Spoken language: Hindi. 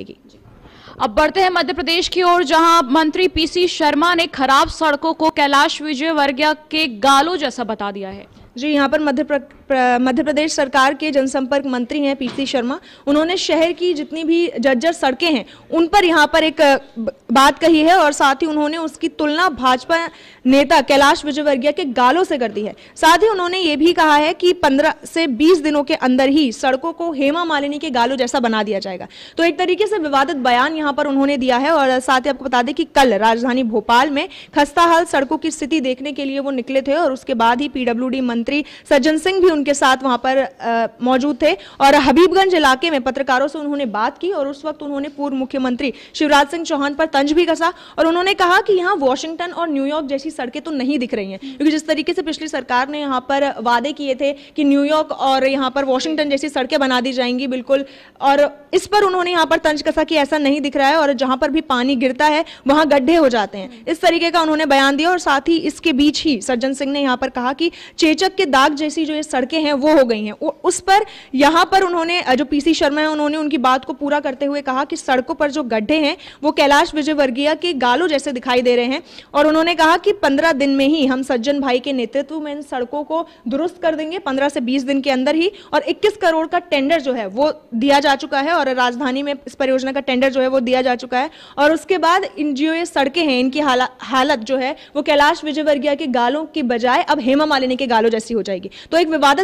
अब बढ़ते हैं मध्य प्रदेश की ओर जहां मंत्री पीसी शर्मा ने खराब सड़कों को कैलाश विजय वर्गिया के गालो जैसा बता दिया है जी यहां पर मध्य मध्य प्रदेश सरकार के जनसंपर्क मंत्री हैं पीसी शर्मा उन्होंने शहर की जितनी भी जर्जर सड़कें हैं उन पर यहाँ पर एक बात कही है और साथ ही उन्होंने उसकी तुलना भाजपा नेता कैलाश विजयवर्गीय के गालों से कर दी है साथ ही उन्होंने ये भी कहा है कि पंद्रह से बीस दिनों के अंदर ही सड़कों को हेमा मालिनी के गालों जैसा बना दिया जाएगा तो एक तरीके से विवादित बयान यहाँ पर उन्होंने दिया है और साथ ही आपको बता दें कि कल राजधानी भोपाल में खस्ताहाल सड़कों की स्थिति देखने के लिए वो निकले थे और उसके बाद ही पीडब्ल्यू मंत्री सज्जन सिंह भी उनके साथ वहां पर मौजूद थे और हबीबगंज इलाके में पत्रकारों से उन्होंने बात की और उस वक्त उन्होंने पूर्व मुख्यमंत्री शिवराज सिंह चौहान पर तंज भी कसा और उन्होंने कहा कि यहाँ वॉशिंगटन और न्यूयॉर्क जैसी सड़कें तो नहीं दिख रही हैं क्योंकि जिस तरीके से पिछली सरकार ने यहाँ पर वादे किए थे कि न्यूयॉर्क और यहाँ पर वॉशिंगटन जैसी सड़कें बना दी जाएंगी बिल्कुल और इस पर उन्होंने यहाँ पर तंज कसा कि ऐसा नहीं दिख रहा है और जहाँ पर भी पानी गिरता है वहाँ गड्ढे हो जाते हैं इस तरीके का उन्होंने बयान दिया और साथ ही इसके बीच ही सज्जन सिंह ने यहाँ पर कहा कि चेचक के दाग जैसी जो ये सड़क सड़कें हैं वो हो गई हैं उस पर यहाँ पर उन्होंने जो पीसी शर्मा है उन्होंने उनकी बात को पूरा करते हुए कहा कि सड़कों पर जो गड्ढे हैं वो कैलाश विजयवर्गीय के गालों जैसे दिखाई दे रहे हैं और उन्होंने कहा कि पंद्रह दिन में ही हम सज्जन भाई के नेतृत्व में इन सड़कों को दुरुस्त कर देंगे पंद्रह से बीस दिन के अंदर ही और इक्कीस करोड़ का टेंडर जो है वो दिया जा चुका है और राजधानी में इस परियोजना का टेंडर जो है वो दिया जा चुका है और उसके बाद इन जो ये सड़कें हैं इनकी हालत जो है वो कैलाश विजयवर्गीय के गालों की बजाय अब हेमा मालिनी के गालों जैसी हो जाएगी तो एक विवाद